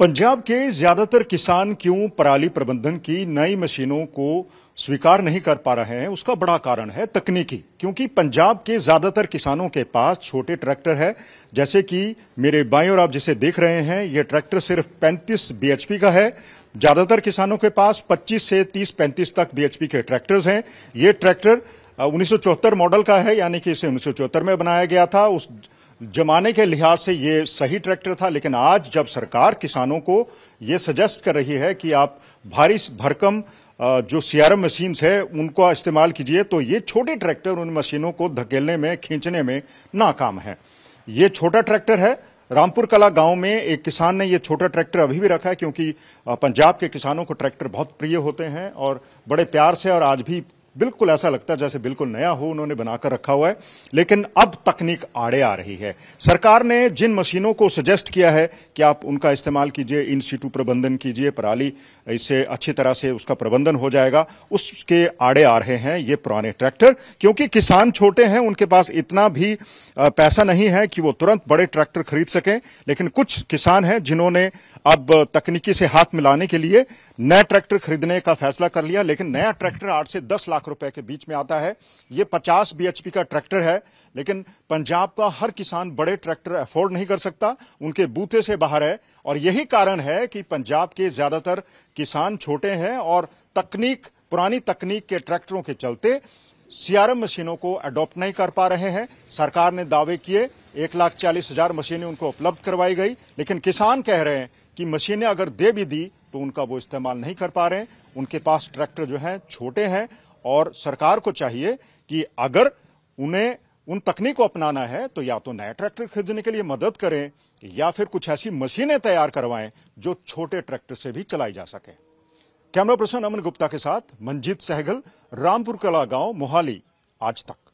पंजाब के ज्यादातर किसान क्यों पराली प्रबंधन की नई मशीनों को स्वीकार नहीं कर पा रहे हैं उसका बड़ा कारण है तकनीकी क्योंकि पंजाब के ज्यादातर किसानों के पास छोटे ट्रैक्टर है जैसे कि मेरे बाई और आप जिसे देख रहे हैं यह ट्रैक्टर सिर्फ 35 बीएचपी का है ज्यादातर किसानों के पास 25 से 30 35 तक बीएचपी के ट्रैक्टर्स हैं ये ट्रैक्टर उन्नीस मॉडल का है यानी कि इसे उन्नीस में बनाया गया था उस जमाने के लिहाज से ये सही ट्रैक्टर था लेकिन आज जब सरकार किसानों को ये सजेस्ट कर रही है कि आप भारी भरकम जो सीआरएम मशीन्स है उनको इस्तेमाल कीजिए तो ये छोटे ट्रैक्टर उन मशीनों को धकेलने में खींचने में नाकाम है ये छोटा ट्रैक्टर है रामपुर कला गांव में एक किसान ने ये छोटा ट्रैक्टर अभी भी रखा है क्योंकि पंजाब के किसानों को ट्रैक्टर बहुत प्रिय होते हैं और बड़े प्यार से और आज भी बिल्कुल ऐसा लगता है जैसे बिल्कुल नया हो उन्होंने बनाकर रखा हुआ है लेकिन अब तकनीक आड़े आ रही है सरकार ने जिन मशीनों को सजेस्ट किया है कि आप उनका इस्तेमाल कीजिए इन सीटू प्रबंधन कीजिए पराली इससे अच्छी तरह से उसका प्रबंधन हो जाएगा उसके आड़े आ रहे हैं ये पुराने ट्रैक्टर क्योंकि किसान छोटे हैं उनके पास इतना भी पैसा नहीं है कि वो तुरंत बड़े ट्रैक्टर खरीद सकें लेकिन कुछ किसान हैं जिन्होंने अब तकनीकी से हाथ मिलाने के लिए नया ट्रैक्टर खरीदने का फैसला कर लिया लेकिन नया ट्रैक्टर आठ से दस लाख रुपए के बीच में आता है ये 50 बीएचपी का ट्रैक्टर है लेकिन पंजाब का हर किसान बड़े ट्रैक्टर अफोर्ड नहीं कर सकता उनके बूते से बाहर है और यही कारण है कि पंजाब के ज्यादातर किसान छोटे हैं और तकनीक पुरानी तकनीक के ट्रैक्टरों के चलते सीआरएम मशीनों को अडॉप्ट नहीं कर पा रहे हैं सरकार ने दावे किए एक लाख चालीस हजार मशीनें उनको उपलब्ध करवाई गई लेकिन किसान कह रहे हैं कि मशीनें अगर दे भी दी तो उनका वो इस्तेमाल नहीं कर पा रहे हैं उनके पास ट्रैक्टर जो हैं छोटे हैं और सरकार को चाहिए कि अगर उन्हें उन तकनीक को अपनाना है तो या तो नया ट्रैक्टर खरीदने के लिए मदद करें या फिर कुछ ऐसी मशीनें तैयार करवाएं जो छोटे ट्रैक्टर से भी चलाई जा सके कैमरा पर्सन अमन गुप्ता के साथ मंजीत सहगल रामपुर कला गांव मोहाली आज तक